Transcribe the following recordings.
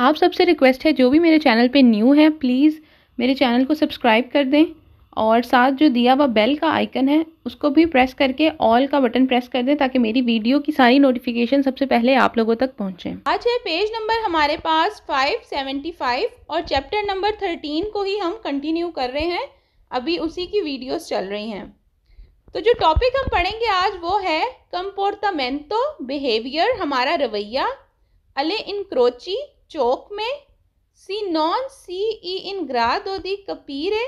आप सबसे रिक्वेस्ट है जो भी मेरे चैनल पे न्यू है प्लीज़ मेरे चैनल को सब्सक्राइब कर दें और साथ जो दिया हुआ बेल का आइकन है उसको भी प्रेस करके ऑल का बटन प्रेस कर दें ताकि मेरी वीडियो की सारी नोटिफिकेशन सबसे पहले आप लोगों तक पहुंचे आज है पेज नंबर हमारे पास 575 और चैप्टर नंबर 13 को ही हम कंटिन्यू कर रहे हैं अभी उसी की वीडियोस चल रही हैं तो जो टॉपिक हम पढ़ेंगे आज वो है कंपोर्टामेंटो बिहेवियर हमारा रवैया अले इनक्रोची चौक में सी नॉन सी ई इन ग्रा दो दी कपीरे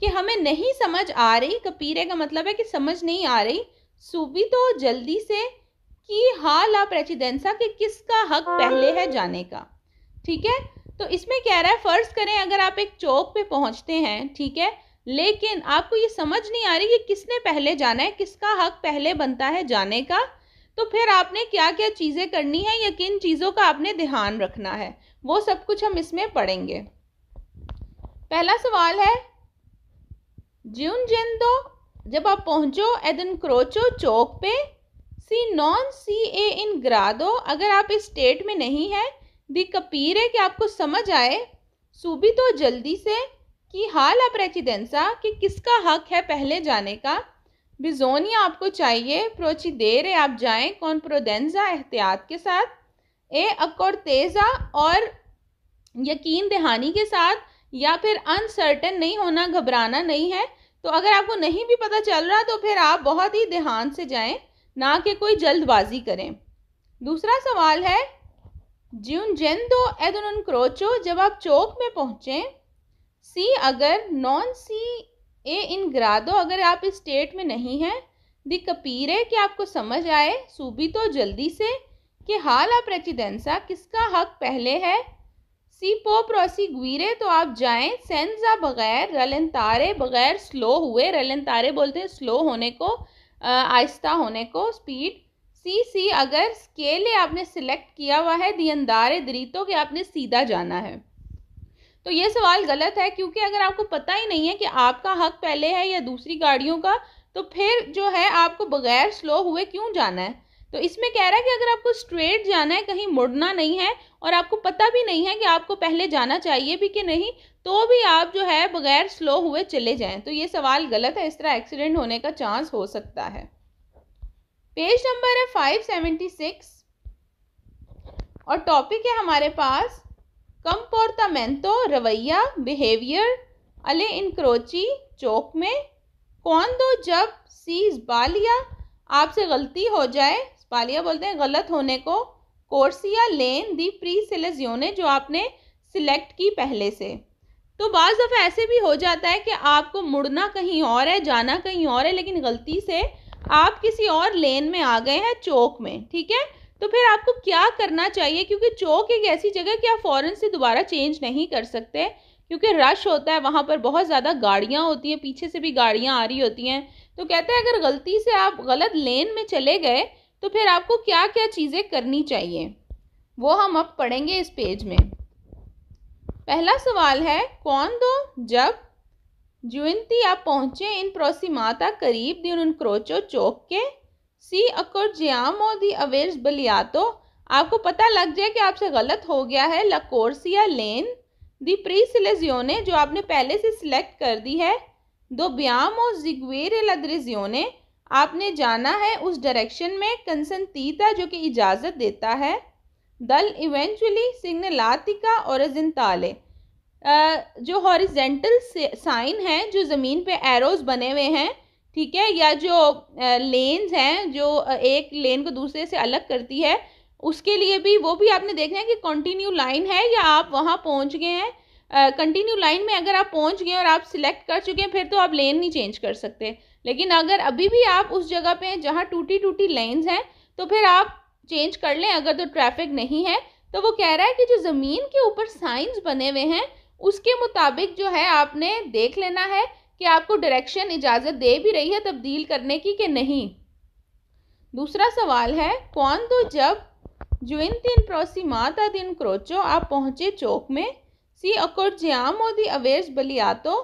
कि हमें नहीं समझ आ रही कपीरे का मतलब है कि समझ नहीं आ रही सूबी तो जल्दी से कि हाल आप रेचिडेंसा कि किसका हक पहले है जाने का ठीक है तो इसमें कह रहा है फ़र्ज़ करें अगर आप एक चौक पे पहुंचते हैं ठीक है लेकिन आपको ये समझ नहीं आ रही कि किसने पहले जाना है किसका हक पहले बनता है जाने का तो फिर आपने क्या क्या चीज़ें करनी है या किन चीज़ों का आपने ध्यान रखना है वो सब कुछ हम इसमें पढ़ेंगे पहला सवाल है ज्यून जिन दो जब आप पहुंचो एदन क्रोचो चौक पे सी नॉन सी ए इन ग्रा दो अगर आप इस स्टेट में नहीं है दी कपीर है कि आपको समझ आए सूबी तो जल्दी से कि हाल आप रेचिदेंसा कि किसका हक है पहले जाने का बिजोनिया आपको चाहिए प्रोची है आप जाएं प्रोदेंजा एहतियात के साथ ए तेजा और यकीन दहानी के साथ या फिर अनसर्टन नहीं होना घबराना नहीं है तो अगर आपको नहीं भी पता चल रहा तो फिर आप बहुत ही ध्यान से जाएं ना कि कोई जल्दबाजी करें दूसरा सवाल है जून जेन दो एदन क्रोचो जब आप चौक में पहुँचें सी अगर नॉन सी ए इन ग्रादो अगर आप इस स्टेट में नहीं हैं कपीर कपीरे कि आपको समझ आए सूबी तो जल्दी से कि हाल आप रेचिडेंसा किसका हक पहले है सी पो प्रोसी गुरे तो आप जाएं सेंजा बगैर रलन तारे बगैर स्लो हुए तारे बोलते हैं स्लो होने को आहिस्ता होने को स्पीड सी सी अगर स्केले आपने सिलेक्ट किया हुआ है अंदारे दरीतों के आपने सीधा जाना है तो ये सवाल गलत है क्योंकि अगर आपको पता ही नहीं है कि आपका हक पहले है या दूसरी गाड़ियों का तो फिर जो है आपको बगैर स्लो हुए क्यों जाना है तो इसमें कह रहा है कि अगर आपको स्ट्रेट जाना है कहीं मुड़ना नहीं है और आपको पता भी नहीं है कि आपको पहले जाना चाहिए भी कि नहीं तो भी आप जो है बगैर स्लो हुए चले जाएं तो ये सवाल गलत है इस तरह एक्सीडेंट होने का चांस हो सकता है पेज नंबर है फाइव सेवेंटी सिक्स और टॉपिक है हमारे पास कंपोर्टामेंटो रवैया बिहेवियर अले इनक्रोची चौक में कौन दो जब सीज बालिया आपसे गलती हो जाए बालिया बोलते हैं गलत होने को कोर्सिया लेन दी प्री सिलेजियोने जो आपने सिलेक्ट की पहले से तो बाज़ दफ़ा ऐसे भी हो जाता है कि आपको मुड़ना कहीं और है जाना कहीं और है लेकिन गलती से आप किसी और लेन में आ गए हैं चौक में ठीक है तो फिर आपको क्या करना चाहिए क्योंकि चौक एक ऐसी जगह कि आप फ़ौरन से दोबारा चेंज नहीं कर सकते क्योंकि रश होता है वहाँ पर बहुत ज़्यादा गाड़ियाँ होती हैं पीछे से भी गाड़ियाँ आ रही होती हैं तो कहते हैं अगर गलती से आप गलत लेन में चले गए तो फिर आपको क्या क्या चीज़ें करनी चाहिए वो हम अब पढ़ेंगे इस पेज में पहला सवाल है कौन दो जब जुवंती आप पहुँचे इन प्रोसीमाता करीब दिन उन क्रोचो चौक के सी अकोरजियाम और दी अवेज बलियातो आपको पता लग जाए कि आपसे गलत हो गया है लकोर्सिया लेन दी प्री सिलेजियोने जो आपने पहले से सिलेक्ट कर दी है दो ब्याम और जिगवेर लद्रिजियोने आपने जाना है उस डायरेक्शन में कंसनतीता जो कि इजाज़त देता है दल इवेंचुअली सिग्नलातिका और जिनताले जो हॉरिजेंटल साइन है जो ज़मीन पे एरोज़ बने हुए हैं ठीक है या जो लेन्स हैं जो एक लेन को दूसरे से अलग करती है उसके लिए भी वो भी आपने देखना है कि कंटिन्यू लाइन है या आप वहाँ पहुँच गए हैं कंटिन्यू लाइन में अगर आप पहुँच गए और आप सिलेक्ट कर चुके हैं फिर तो आप लेन नहीं चेंज कर सकते लेकिन अगर अभी भी आप उस जगह पे जहाँ टूटी टूटी लेन्स हैं तो फिर आप चेंज कर लें अगर तो ट्रैफिक नहीं है तो वो कह रहा है कि जो ज़मीन के ऊपर साइंस बने हुए हैं उसके मुताबिक जो है आपने देख लेना है कि आपको डायरेक्शन इजाज़त दे भी रही है तब्दील करने की कि नहीं दूसरा सवाल है कौन तो जब जुइन तीन माता दिन क्रोचो आप पहुँचे चौक में सी अकोर ज्यामो दी अवेश बलियातो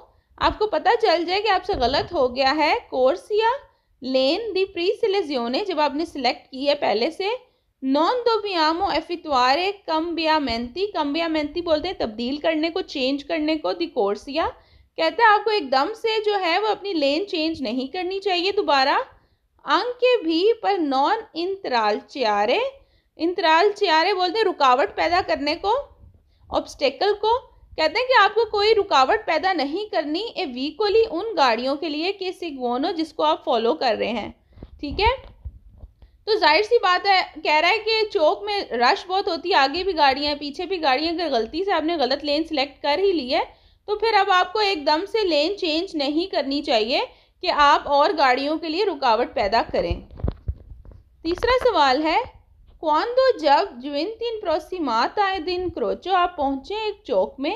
आपको पता चल जाए कि आपसे गलत हो गया है कोर्स या लेन दी प्री सिलेजियोने जब आपने सिलेक्ट की है पहले से नॉन दो बियामो एफितवारे कम बिया मेहनती कम बिया मेहनती बोलते हैं तब्दील करने को चेंज करने को दी कोर्स या कहते हैं आपको एकदम से जो है वो अपनी लेन चेंज नहीं करनी चाहिए दोबारा के भी पर नॉन इंतराल चारे इंतराल चारे बोलते हैं रुकावट पैदा करने को ऑब्स्टेकल को कहते हैं कि आपको कोई रुकावट पैदा नहीं करनी ए वीकली उन गाड़ियों के लिए कि सिगवोनो जिसको आप फॉलो कर रहे हैं ठीक है तो जाहिर सी बात है कह रहा है कि चौक में रश बहुत होती है आगे भी गाड़ियाँ पीछे भी गाड़ियाँ अगर गलती से आपने गलत लेन सिलेक्ट कर ही ली है तो फिर अब आपको एकदम से लेन चेंज नहीं करनी चाहिए कि आप और गाड़ियों के लिए रुकावट पैदा करें तीसरा सवाल है कौन दो जब जुविन मात आए दिन क्रोचो आप पहुँचे एक चौक में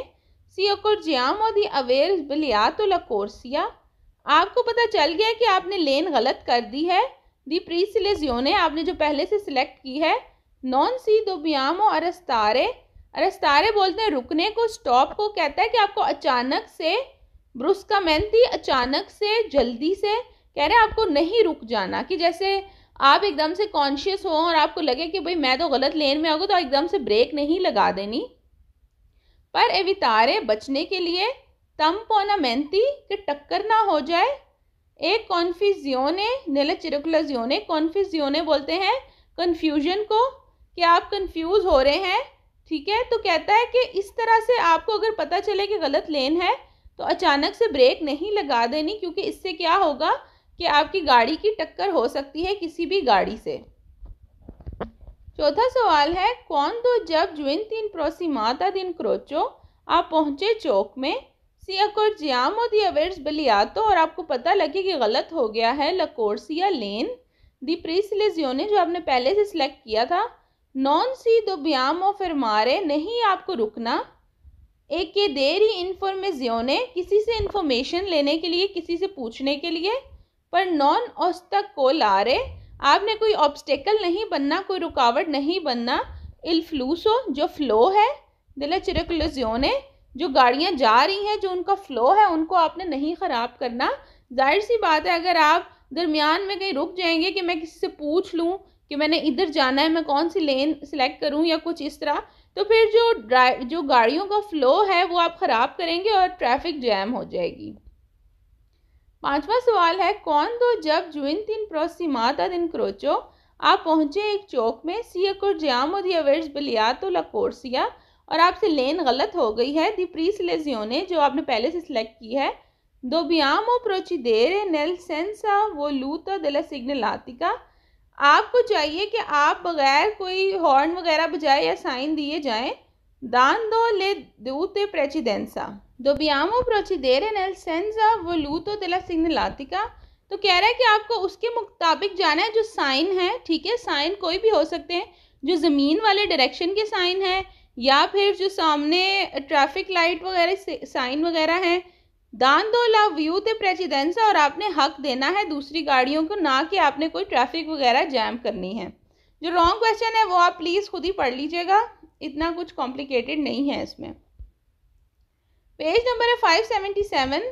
सियोकोजियाम और दी अवेयर बलियात आपको पता चल गया कि आपने लेन गलत कर दी है दी प्री सिलेजियोने आपने जो पहले से सिलेक्ट की है नॉन सी दो और अरस्तारे अरे सारे बोलते हैं रुकने को स्टॉप को कहता है कि आपको अचानक से ब्रुस का मैन थी अचानक से जल्दी से कह रहे हैं आपको नहीं रुक जाना कि जैसे आप एकदम से कॉन्शियस हो और आपको लगे कि भाई मैं तो गलत लेन में आऊँगा तो एकदम से ब्रेक नहीं लगा देनी पर एवितारे बचने के लिए तम पोना मेहनती कि टक्कर ना हो जाए एक कॉन्फ्यूजियोने नीले चिरकुलाजियोने कॉन्फ्यूजियोने बोलते हैं कन्फ्यूजन को कि आप कन्फ्यूज़ हो रहे हैं ठीक है तो कहता है कि इस तरह से आपको अगर पता चले कि गलत लेन है तो अचानक से ब्रेक नहीं लगा देनी क्योंकि इससे क्या होगा कि आपकी गाड़ी की टक्कर हो सकती है किसी भी गाड़ी से चौथा सवाल है कौन तो जब जुइन तीन माता दिन क्रोचो आप पहुंचे चौक में सियाकोर जियामो दी अवेयर्स तो और आपको पता लगे कि गलत हो गया है लकोरसिया लेन दी प्रीसिलेजियोने जो आपने पहले से सिलेक्ट किया था नॉन सी दो ब्याम और फिर मारे नहीं आपको रुकना एक ये देरी इन्फॉर्मेजियोने किसी से इन्फॉर्मेशन लेने के लिए किसी से पूछने के लिए पर नॉन औस्तक को ला रहे आपने कोई ऑब्स्टेकल नहीं बनना कोई रुकावट नहीं बनना इल्फ्लूसो जो फ्लो है दिला चिरकलोजियोने जो गाड़ियाँ जा रही हैं जो उनका फ़्लो है उनको आपने नहीं ख़राब करना जाहिर सी बात है अगर आप दरमियान में कहीं रुक जाएंगे कि मैं किसी से पूछ लूँ कि मैंने इधर जाना है मैं कौन सी लेन सेलेक्ट करूँ या कुछ इस तरह तो फिर जो ड्राइव जो गाड़ियों का फ्लो है वो आप ख़राब करेंगे और ट्रैफिक जैम हो जाएगी पांचवा सवाल है कौन दो जब जुइन तीन प्रोसीमात दिन क्रोचो आप पहुंचे एक चौक में सिया को जाम और दियावर्स बलिया तो लकोरसिया और आपसे लेन गलत हो गई है दी प्री सिलेजियोने जो आपने पहले से सिलेक्ट की है दो बियाम प्रोची देर नेल सेंसा वो लूता दिला सिग्नल आतिका आपको चाहिए कि आप बगैर कोई हॉर्न वगैरह बजाए या साइन दिए जाएं दो le dovute precedenza. Dobbiamo प्रोचिदेरे nel senso voluto della लातिका तो कह रहा है कि आपको उसके मुताबिक जाना है जो साइन है ठीक है साइन कोई भी हो सकते हैं जो ज़मीन वाले डायरेक्शन के साइन है या फिर जो सामने ट्रैफिक लाइट वगैरह साइन वगैरह हैं दान दो लव यू द प्रेसिडेंस और आपने हक देना है दूसरी गाड़ियों को ना कि आपने कोई ट्रैफिक वगैरह जैम करनी है जो रॉन्ग क्वेश्चन है वो आप प्लीज़ खुद ही पढ़ लीजिएगा इतना कुछ कॉम्प्लिकेटेड नहीं है इसमें पेज नंबर है फाइव सेवेंटी सेवन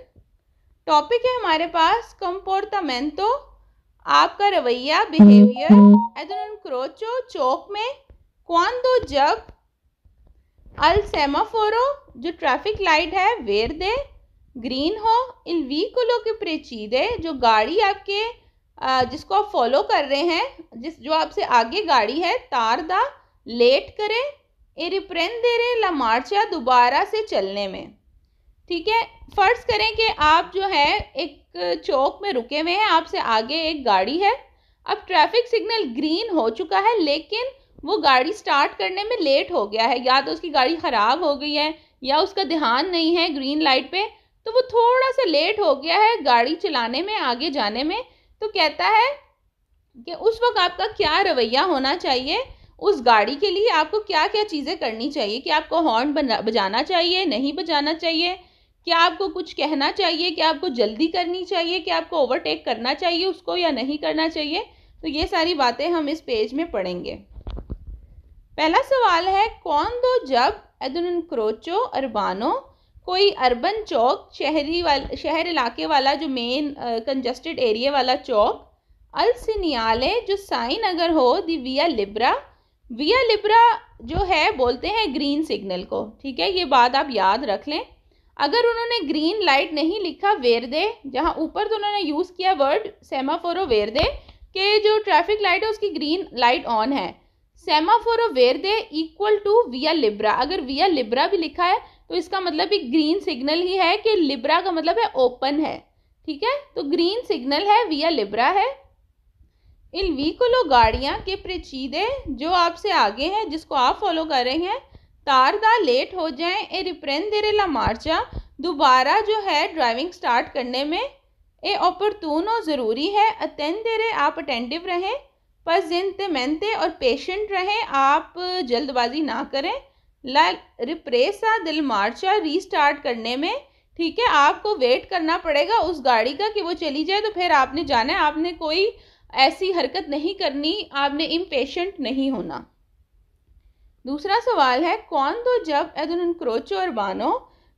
टॉपिक है हमारे पास कम्पोर्टामेंटो आपका रवैया बिहेवियर एदन क्रोचो चौक में कौन दो जब अल सेमाफोरो जो ट्रैफिक लाइट है वेर दे ग्रीन हो इन व्हीकलों के प्रेचीदे जो गाड़ी आपके जिसको आप फॉलो कर रहे हैं जिस जो आपसे आगे गाड़ी है तार दा लेट करें ए रिप्रेन दे रहे ला मार्चा दोबारा से चलने में ठीक है फ़र्ज करें कि आप जो है एक चौक में रुके हुए हैं आपसे आगे एक गाड़ी है अब ट्रैफिक सिग्नल ग्रीन हो चुका है लेकिन वो गाड़ी स्टार्ट करने में लेट हो गया है या तो उसकी गाड़ी ख़राब हो गई है या उसका ध्यान नहीं है ग्रीन लाइट पे तो वो थोड़ा सा लेट हो गया है गाड़ी चलाने में आगे जाने में तो कहता है कि उस वक्त आपका क्या रवैया होना चाहिए उस गाड़ी के लिए आपको क्या क्या चीज़ें करनी चाहिए कि आपको हॉर्न बजाना चाहिए नहीं बजाना चाहिए क्या आपको कुछ कहना चाहिए क्या आपको जल्दी करनी चाहिए क्या आपको ओवरटेक करना चाहिए उसको या नहीं करना चाहिए तो ये सारी बातें हम इस पेज में पढ़ेंगे पहला सवाल है कौन दो जब एदन क्रोचो अरबानो कोई अर्बन चौक शहरी वाल शहर इलाके वाला जो मेन कंजस्टेड एरिया वाला चौक अलसिनियाले जो साई नगर हो दी विया लिब्रा विया लिब्रा जो है बोलते हैं ग्रीन सिग्नल को ठीक है ये बात आप याद रख लें अगर उन्होंने ग्रीन लाइट नहीं लिखा वेरदे जहाँ ऊपर तो उन्होंने यूज़ किया वर्ड सेमाफोरो वेरदे के जो ट्रैफिक लाइट है उसकी ग्रीन लाइट ऑन है सेमाफोरो वेरदे इक्वल टू विया लिब्रा अगर विया लिब्रा भी लिखा है तो इसका मतलब भी ग्रीन सिग्नल ही है कि लिब्रा का मतलब है ओपन है ठीक है तो ग्रीन सिग्नल है विया लिब्रा है इन वी को लो गाड़ियाँ के प्रचीदे जो आपसे आगे हैं जिसको आप फॉलो कर रहे हैं तारदा लेट हो जाए ए रिप्रेन देरे ला मार्चा दोबारा जो है ड्राइविंग स्टार्ट करने में ए अपरतून और ज़रूरी है अटेंड देरे आप अटेंटिव रहें पस जिनते मेहनते और पेशेंट रहें आप जल्दबाजी ना करें ला रिप्रेसा दिल मार्चा रीस्टार्ट करने में ठीक है आपको वेट करना पड़ेगा उस गाड़ी का कि वो चली जाए तो फिर आपने जाना है आपने कोई ऐसी हरकत नहीं करनी आपने इम्पेशेंट नहीं होना दूसरा सवाल है कौन तो जब एदन क्रोचो और बानो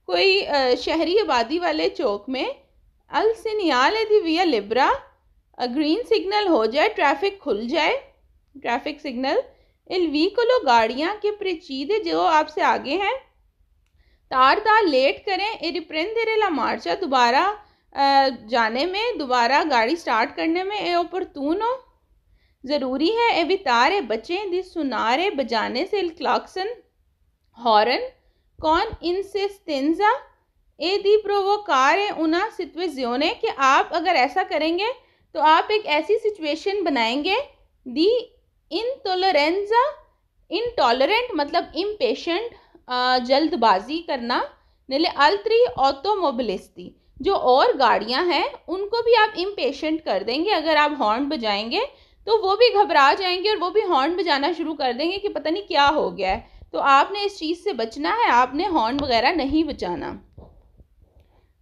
कोई शहरी आबादी वाले चौक में अल दी विया लिब्रा ग्रीन सिग्नल हो जाए ट्रैफिक खुल जाए ट्रैफिक सिग्नल इन वीकलो गाड़ियाँ के प्रिचीदे जो आपसे आगे हैं तार तार लेट करें इरिप्रेंदेरे ला मार्चा दोबारा जाने में दोबारा गाड़ी स्टार्ट करने में ए ओपरतूनो ज़रूरी है ए है बचे दि सुनारे बजाने से इल क्लाक्सन हॉर्न कौन इनसे स्तिंजा ए दी प्रोवोकार है उना सिचुएजियोने कि आप अगर ऐसा करेंगे तो आप एक ऐसी सिचुएशन बनाएंगे दी इनटोलरेंजा इनटॉलरेंट मतलब इम्पेशेंट जल्दबाजी करना नीले अल्त्री ऑटोमोबिलिस्ती जो और गाड़ियां हैं उनको भी आप इम्पेशेंट कर देंगे अगर आप हॉर्न बजाएंगे तो वो भी घबरा जाएंगे और वो भी हॉर्न बजाना शुरू कर देंगे कि पता नहीं क्या हो गया है तो आपने इस चीज़ से बचना है आपने हॉर्न वगैरह नहीं बचाना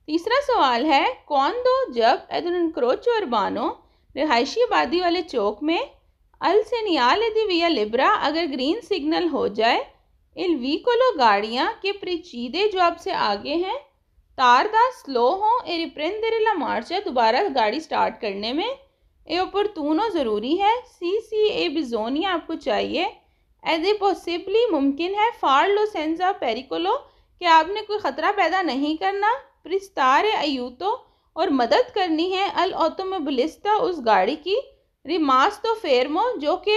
तीसरा सवाल है कौन दो जब एदनक्रोच और बानो रिहायशी आबादी वाले चौक में अल्सेनियाल दिविया लिब्रा अगर ग्रीन सिग्नल हो जाए इन वीकोलो गाड़ियाँ के परिचीदे जो आपसे आगे हैं तारदा स्लो हो ए मार्च मार्चा दोबारा गाड़ी स्टार्ट करने में ए ऊपर ओपरतूनो ज़रूरी है सी सी ए बिजोनिया आपको चाहिए एज ए पॉसिबली मुमकिन है फार लो सेंजा पेरिकोलो कि आपने कोई ख़तरा पैदा नहीं करना प्रिस्तार अयूतो और मदद करनी है अल ऑटोमोबलिस्ता उस गाड़ी की रिमास तो फेरमो जो कि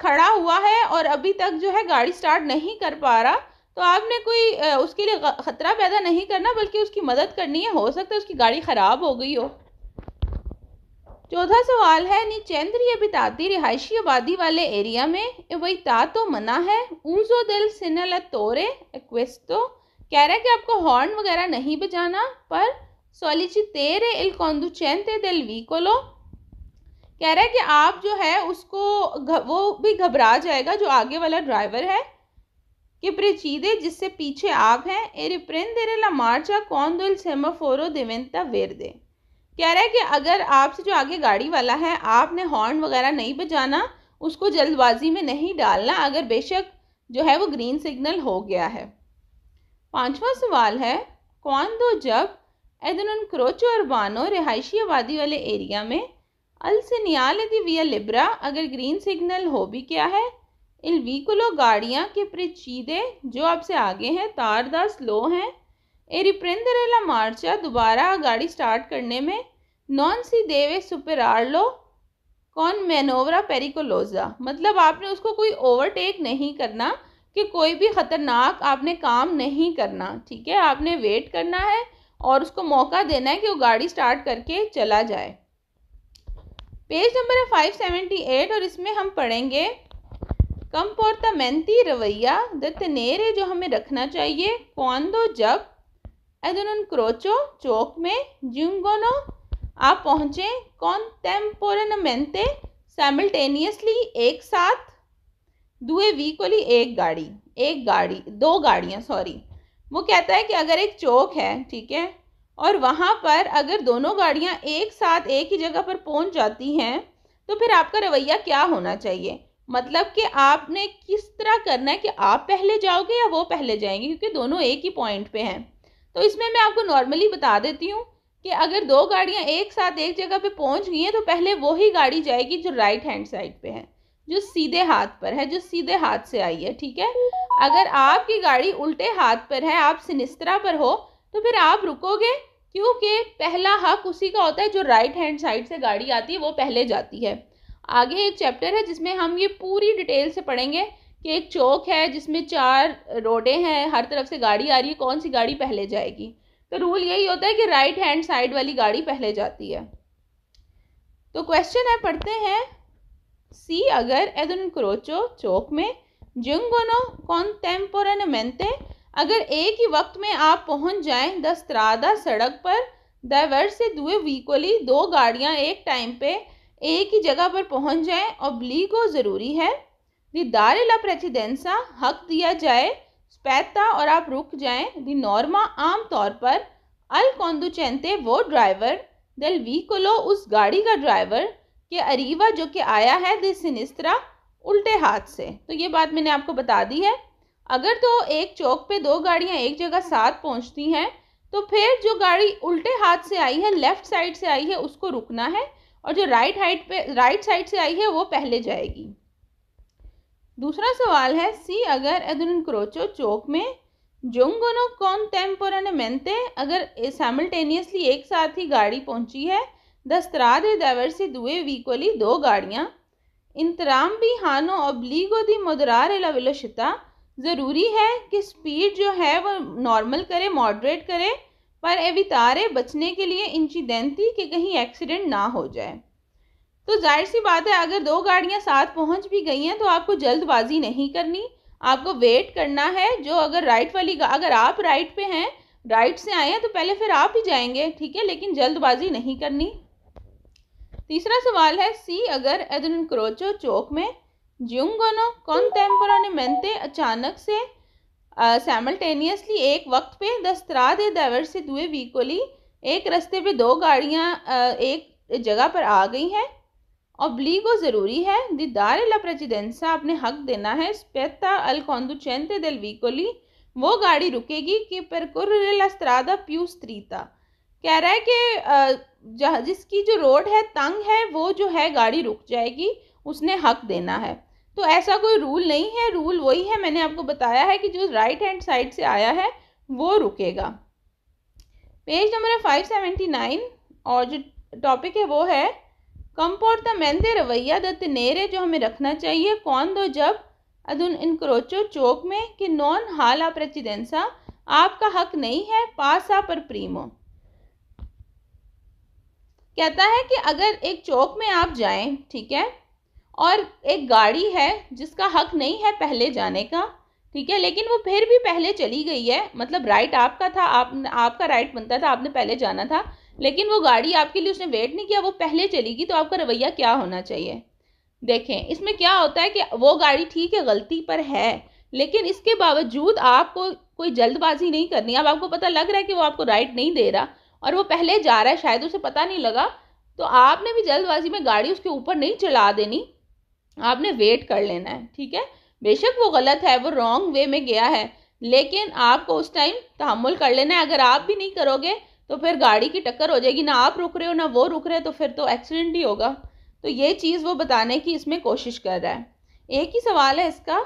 खड़ा हुआ है और अभी तक जो है गाड़ी स्टार्ट नहीं कर पा रहा तो आपने कोई उसके लिए ख़तरा पैदा नहीं करना बल्कि उसकी मदद करनी है हो सकता है उसकी गाड़ी ख़राब हो गई हो चौथा सवाल है निचेंद्रीय बिताती रिहायशी आबादी वाले एरिया में वही ता तो मना है ऊजो दिल सिनल तोरे एक्वेस्टो कह रहा है कि आपको हॉर्न वगैरह नहीं बजाना पर तेरे इल कौंदुचेंते दिल वीकोलो कह रहा है कि आप जो है उसको वो भी घबरा जाएगा जो आगे वाला ड्राइवर है कि प्रचीदे जिससे पीछे आप हैं ए रिप्रेंदेरे ला मार्चा कौन दो सेमाफोरो देवेंता दे कह रहा है कि अगर आपसे जो आगे गाड़ी वाला है आपने हॉर्न वगैरह नहीं बजाना उसको जल्दबाजी में नहीं डालना अगर बेशक जो है वो ग्रीन सिग्नल हो गया है पांचवा सवाल है कौन दो जब एदन क्रोचो और बानो रिहायशी आबादी वाले एरिया में अल सिनियाल दी विया लिब्रा अगर ग्रीन सिग्नल हो भी क्या है इन वीकुलो गाड़ियाँ के प्रचीदे जो आपसे आगे हैं तारदार स्लो हैं ए रिप्रेंदरेला मार्चा दोबारा गाड़ी स्टार्ट करने में नॉन सी देवे सुपेरार्लो कौन मैनोवरा पेरिकोलोजा मतलब आपने उसको कोई ओवरटेक नहीं करना कि कोई भी ख़तरनाक आपने काम नहीं करना ठीक है आपने वेट करना है और उसको मौका देना है कि वो गाड़ी स्टार्ट करके चला जाए पेज नंबर है फाइव सेवेंटी एट और इसमें हम पढ़ेंगे कम पोर्ता मेहनती रवैया द तनेर है जो हमें रखना चाहिए कौन दो जब एदन क्रोचो चौक में जुंगोनो आप पहुँचे कौन तेम्पोरन मेनते सैमिल्टेनियसली एक साथ दुए वी कोली एक गाड़ी एक गाड़ी दो गाड़ियाँ सॉरी वो कहता है कि अगर एक चौक है ठीक है और वहाँ पर अगर दोनों गाड़ियाँ एक साथ एक ही जगह पर पहुँच जाती हैं तो फिर आपका रवैया क्या होना चाहिए मतलब कि आपने किस तरह करना है कि आप पहले जाओगे या वो पहले जाएंगे क्योंकि दोनों एक ही पॉइंट पे हैं तो इसमें मैं आपको नॉर्मली बता देती हूँ कि अगर दो गाड़ियाँ एक साथ एक जगह पे पहुँच गई हैं तो पहले वही गाड़ी जाएगी जो राइट हैंड साइड पे है जो सीधे हाथ पर है जो सीधे हाथ से आई है ठीक है अगर आपकी गाड़ी उल्टे हाथ पर है आप सिनिस्तरा पर हो तो फिर आप रुकोगे क्योंकि पहला हक उसी का होता है जो राइट हैंड साइड से गाड़ी आती है वो पहले जाती है आगे एक चैप्टर है जिसमें हम ये पूरी डिटेल से पढ़ेंगे कि एक चौक है जिसमें चार रोडें हैं हर तरफ से गाड़ी आ रही है कौन सी गाड़ी पहले जाएगी तो रूल यही होता है कि राइट हैंड साइड वाली गाड़ी पहले जाती है तो क्वेश्चन है पढ़ते हैं सी अगर एदन क्रोचो चौक में जिंगोनो कॉन्टेम्पोरनमेंटे अगर एक ही वक्त में आप पहुंच जाएं दस्तरादा सड़क पर दाइवर से दुए वीकली दो गाड़ियां एक टाइम पे एक ही जगह पर पहुंच जाएं ओब्लीगो ज़रूरी है दारिला प्रेसिडेंसा हक दिया जाए स्पैता और आप रुक जाएं दी नॉर्मा आम तौर पर अल कौंदुचेंते वो ड्राइवर दिल वीकलो उस गाड़ी का ड्राइवर के अरीवा जो कि आया है दिल सिनिस्त्रा उल्टे हाथ से तो ये बात मैंने आपको बता दी है अगर तो एक चौक पे दो गाड़ियाँ एक जगह साथ पहुँचती हैं तो फिर जो गाड़ी उल्टे हाथ से आई है लेफ़्ट साइड से आई है उसको रुकना है और जो राइट हाइट पे राइट साइड से आई है वो पहले जाएगी दूसरा सवाल है सी अगर एदुरन क्रोचो चौक में जोंगोनो कौन मैंते अगर सैमल्टेनियसली एक साथ ही गाड़ी पहुंची है दस्तरा देवर से दुए वीकोली दो गाड़ियाँ इंतराम भी हानो और ब्लीगो दी मदरार एला ज़रूरी है कि स्पीड जो है वो नॉर्मल करे मॉडरेट करे पर एवितारे बचने के लिए इंचिदेंती कि कहीं एक्सीडेंट ना हो जाए तो जाहिर सी बात है अगर दो गाड़ियाँ साथ पहुँच भी गई हैं तो आपको जल्दबाजी नहीं करनी आपको वेट करना है जो अगर राइट वाली अगर आप राइट पे हैं राइट से आए हैं तो पहले फिर आप ही जाएंगे ठीक है लेकिन जल्दबाजी नहीं करनी तीसरा सवाल है सी अगर एदनक्रोचो चौक में जियोंगनो कॉन्टेम्पोररी मेनते अचानक से सैमल्टेनियसली uh, एक वक्त पे दस्तरा दे दवर से दुए वीकोली एक रास्ते पे दो गाड़ियाँ uh, एक जगह पर आ गई हैं और ब्लीगो ज़रूरी है दीदार ला प्रेजिडेंसा अपने हक देना है स्पेता अल चेंते दिल वीकोली वो गाड़ी रुकेगी कि परकुर ला स्त्रादा प्यूस त्रीता कह रहा है कि जिसकी जो रोड है तंग है वो जो है गाड़ी रुक जाएगी उसने हक देना है तो ऐसा कोई रूल नहीं है रूल वही है मैंने आपको बताया है कि जो राइट हैंड साइड से आया है वो रुकेगा page number five seventy nine और जो टॉपिक है वो है कंपोर्ट द रवैया द तनेरे जो हमें रखना चाहिए कौन दो जब अदुन इनक्रोचो चौक में कि नॉन हाला प्रेसिडेंसा आपका हक नहीं है पासा पर प्रीमो कहता है कि अगर एक चौक में आप जाएं ठीक है और एक गाड़ी है जिसका हक नहीं है पहले जाने का ठीक है लेकिन वो फिर भी पहले चली गई है मतलब राइट आपका था आप आपका राइट बनता था आपने पहले जाना था लेकिन वो गाड़ी आपके लिए उसने वेट नहीं किया वो पहले चली गई तो आपका रवैया क्या होना चाहिए देखें इसमें क्या होता है कि वो गाड़ी ठीक है गलती पर है लेकिन इसके बावजूद आपको कोई जल्दबाजी नहीं करनी अब आपको पता लग रहा है कि वो आपको राइट नहीं दे रहा और वो पहले जा रहा है शायद उसे पता नहीं लगा तो आपने भी जल्दबाजी में गाड़ी उसके ऊपर नहीं चला देनी आपने वेट कर लेना है ठीक है बेशक वो गलत है वो रॉन्ग वे में गया है लेकिन आपको उस टाइम तहमुल कर लेना है अगर आप भी नहीं करोगे तो फिर गाड़ी की टक्कर हो जाएगी ना आप रुक रहे हो ना वो रुक रहे हो तो फिर तो एक्सीडेंट ही होगा तो ये चीज़ वो बताने की इसमें कोशिश कर रहा है एक ही सवाल है इसका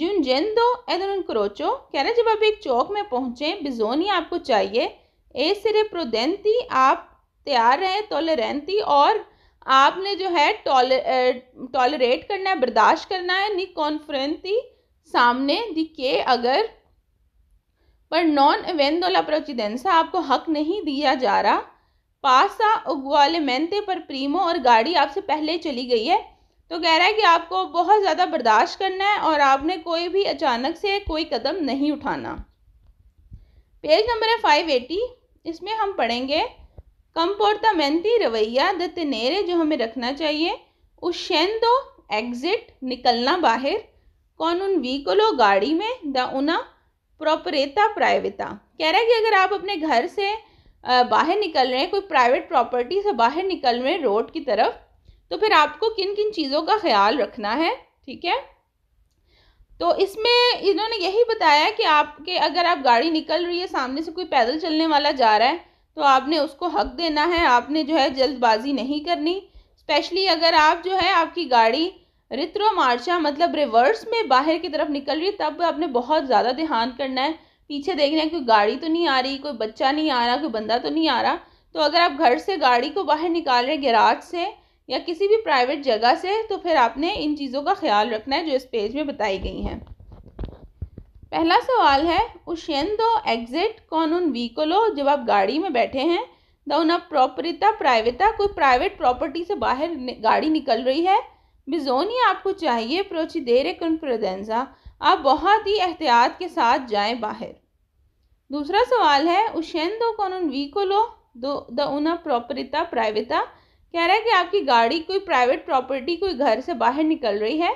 जिन जिन दो उन क्रोचो कह रहे जब आप एक चौक में पहुँचें बिजोनी आपको चाहिए ए सिरे प्रोदेंती आप तैयार रहें रहती और आपने जो है टॉले टॉलरेट करना है बर्दाश्त करना है नी कॉन्फ्रेंती सामने दी के अगर पर नॉन एवेंदो ला प्रोचिडेंसा आपको हक नहीं दिया जा रहा पासा मेहनते पर प्रीमो और गाड़ी आपसे पहले चली गई है तो कह रहा है कि आपको बहुत ज़्यादा बर्दाश्त करना है और आपने कोई भी अचानक से कोई कदम नहीं उठाना पेज नंबर है फाइव एटी इसमें हम पढ़ेंगे कंपोर्टामेंटी रवैया द तनेरे जो हमें रखना चाहिए उशैन दो एग्जिट निकलना बाहर कौन उन वीकलो गाड़ी में द उना प्रोपरेता प्राइवेता कह रहा है कि अगर आप अपने घर से बाहर निकल रहे हैं कोई प्राइवेट प्रॉपर्टी से बाहर निकल रहे हैं रोड की तरफ तो फिर आपको किन किन चीज़ों का ख्याल रखना है ठीक है तो इसमें इन्होंने यही बताया कि आपके अगर आप गाड़ी निकल रही है सामने से कोई पैदल चलने वाला जा रहा है तो आपने उसको हक देना है आपने जो है जल्दबाजी नहीं करनी स्पेशली अगर आप जो है आपकी गाड़ी रित्रो मार्चा मतलब रिवर्स में बाहर की तरफ निकल रही तब आपने बहुत ज़्यादा ध्यान करना है पीछे देखना है कोई गाड़ी तो नहीं आ रही कोई बच्चा नहीं आ रहा कोई बंदा तो नहीं आ रहा तो अगर आप घर से गाड़ी को बाहर निकाल रहे गैराज से या किसी भी प्राइवेट जगह से तो फिर आपने इन चीज़ों का ख्याल रखना है जो इस पेज में बताई गई हैं पहला सवाल है दो एग्जिट कौन उन व्हीकलो जब आप गाड़ी में बैठे हैं द उन प्रॉपरिता प्राइवेटा कोई प्राइवेट प्रॉपर्टी से बाहर गाड़ी निकल रही है बिजोन ही आपको चाहिए प्रोची देर कन्फ्रोडेंसा आप बहुत ही एहतियात के साथ जाएं बाहर दूसरा सवाल है दो कौन उन व्हीकलो दो द उना प्रॉपरिता प्राइवेटा कह रहा है कि आपकी गाड़ी कोई प्राइवेट प्रॉपर्टी कोई घर से बाहर निकल रही है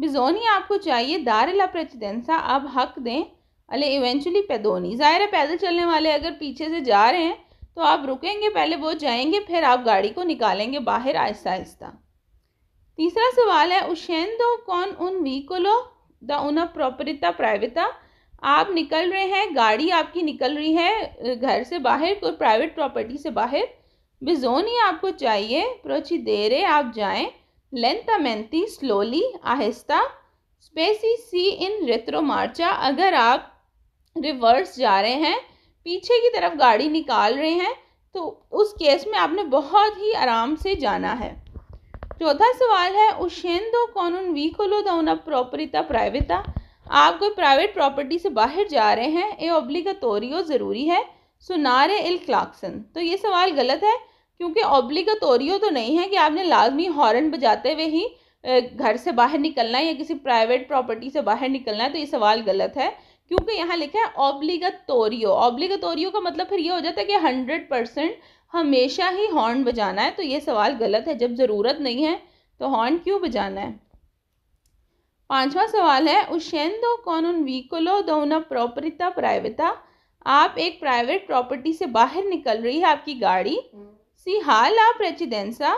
बिजोनी आपको चाहिए दारला प्रेसिडेंसा आप हक दें अले इवेंचुअली पैदोनी ज़ाहिर है पैदल चलने वाले अगर पीछे से जा रहे हैं तो आप रुकेंगे पहले वो जाएंगे फिर आप गाड़ी को निकालेंगे बाहर आहिस्ता आहिस्ता तीसरा सवाल है उशैन दो कौन उन वीकलो द उन प्रॉपरिता प्राइवेटा आप निकल रहे हैं गाड़ी आपकी निकल रही है घर से बाहर कोई प्राइवेट प्रॉपर्टी से बाहर बिजोनी ही आपको चाहिए प्रोची देरे आप जाएं लेंथामेंथी स्लोली आहिस्ता स्पेसी सी इन मार्चा अगर आप रिवर्स जा रहे हैं पीछे की तरफ गाड़ी निकाल रहे हैं तो उस केस में आपने बहुत ही आराम से जाना है चौथा सवाल है उशेन दो कानून वीकोलो द उना प्रॉपरिता प्राइवेटा आप कोई प्राइवेट प्रॉपर्टी से बाहर जा रहे हैं ए ओब्लिगतोरियो ज़रूरी है सुनारे इल क्लाक्सन तो ये सवाल गलत है क्योंकि ऑब्लिगतोरियो तो नहीं है कि आपने लाजमी हॉर्न बजाते हुए ही घर से बाहर निकलना है या किसी प्राइवेट प्रॉपर्टी से बाहर निकलना है तो ये सवाल गलत है क्योंकि यहाँ लिखा है ऑब्लिगतोरियो ऑब्लिगतोरियो का मतलब फिर ये हो जाता है कि हंड्रेड परसेंट हमेशा ही हॉर्न बजाना है तो ये सवाल गलत है जब ज़रूरत नहीं है तो हॉर्न क्यों बजाना है पांचवा सवाल है उशेंदो कौन उन वीकोलो दो ना प्रॉपर्ता प्राइवेटा आप एक प्राइवेट प्रॉपर्टी से बाहर निकल रही है आपकी गाड़ी हम्म। सी आप प्रेचिडेंसा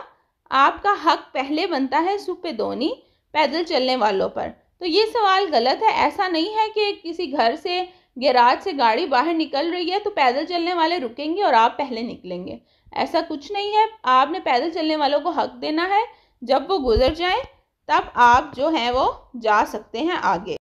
आपका हक पहले बनता है सुपेदोनी पैदल चलने वालों पर तो ये सवाल गलत है ऐसा नहीं है कि किसी घर से गैराज से गाड़ी बाहर निकल रही है तो पैदल चलने वाले रुकेंगे और आप पहले निकलेंगे ऐसा कुछ नहीं है आपने पैदल चलने वालों को हक देना है जब वो गुजर जाए तब आप जो हैं वो जा सकते हैं आगे